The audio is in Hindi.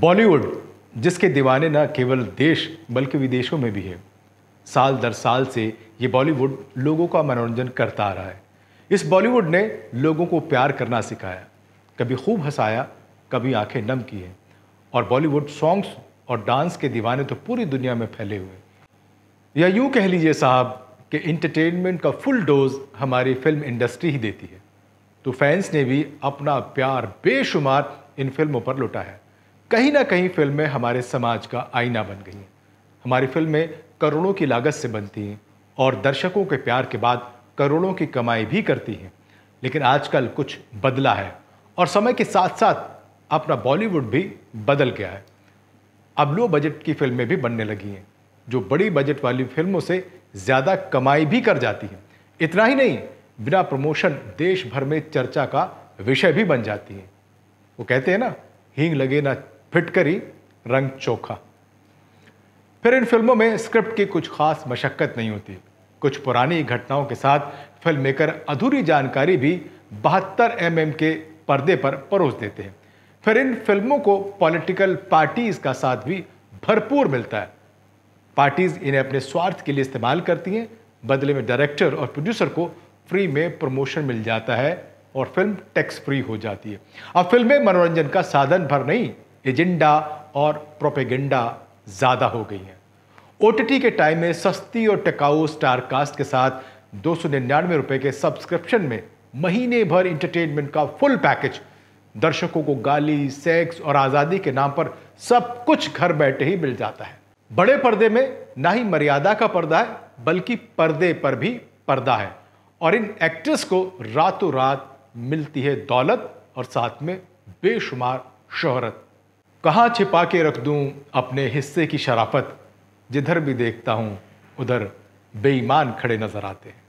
बॉलीवुड जिसके दीवाने न केवल देश बल्कि विदेशों में भी है साल दर साल से ये बॉलीवुड लोगों का मनोरंजन करता आ रहा है इस बॉलीवुड ने लोगों को प्यार करना सिखाया कभी खूब हंसाया कभी आंखें नम की हैं और बॉलीवुड सॉन्ग्स और डांस के दीवाने तो पूरी दुनिया में फैले हुए या यूँ कह लीजिए साहब कि इंटरटेनमेंट का फुल डोज हमारी फिल्म इंडस्ट्री ही देती है तो फैंस ने भी अपना प्यार बेशुमार इन फिल्मों पर लुटा है कहीं ना कहीं फिल्में हमारे समाज का आईना बन गई हैं हमारी फिल्में करोड़ों की लागत से बनती हैं और दर्शकों के प्यार के बाद करोड़ों की कमाई भी करती हैं लेकिन आजकल कुछ बदला है और समय के साथ साथ अपना बॉलीवुड भी बदल गया है अब लो बजट की फिल्में भी बनने लगी हैं जो बड़ी बजट वाली फिल्मों से ज़्यादा कमाई भी कर जाती हैं इतना ही नहीं बिना प्रमोशन देश भर में चर्चा का विषय भी बन जाती हैं वो कहते हैं ना हींग लगे ना फिटकरी रंग चोखा फिर इन फिल्मों में स्क्रिप्ट की कुछ खास मशक्कत नहीं होती कुछ पुरानी घटनाओं के साथ फिल्म मेकर अधूरी जानकारी भी बहत्तर एम mm के पर्दे पर परोस देते हैं फिर इन फिल्मों को पॉलिटिकल पार्टीज का साथ भी भरपूर मिलता है पार्टीज इन्हें अपने स्वार्थ के लिए इस्तेमाल करती हैं बदले में डायरेक्टर और प्रोड्यूसर को फ्री में प्रमोशन मिल जाता है और फिल्म टैक्स फ्री हो जाती है अब फिल्में मनोरंजन का साधन भर नहीं एजेंडा और प्रोपेगेंडा ज़्यादा हो गई है ओ के टाइम में सस्ती और टिकाऊ स्टारकास्ट के साथ दो सौ निन्यानवे रुपये के सब्सक्रिप्शन में महीने भर इंटरटेनमेंट का फुल पैकेज दर्शकों को गाली सेक्स और आज़ादी के नाम पर सब कुछ घर बैठे ही मिल जाता है बड़े पर्दे में ना ही मर्यादा का पर्दा है बल्कि पर्दे पर भी पर्दा है और इन एक्ट्रेस को रातों रात मिलती है दौलत और साथ में बेशुमार शोहरत कहाँ छिपा के रख दूँ अपने हिस्से की शराफत जिधर भी देखता हूँ उधर बेईमान खड़े नज़र आते हैं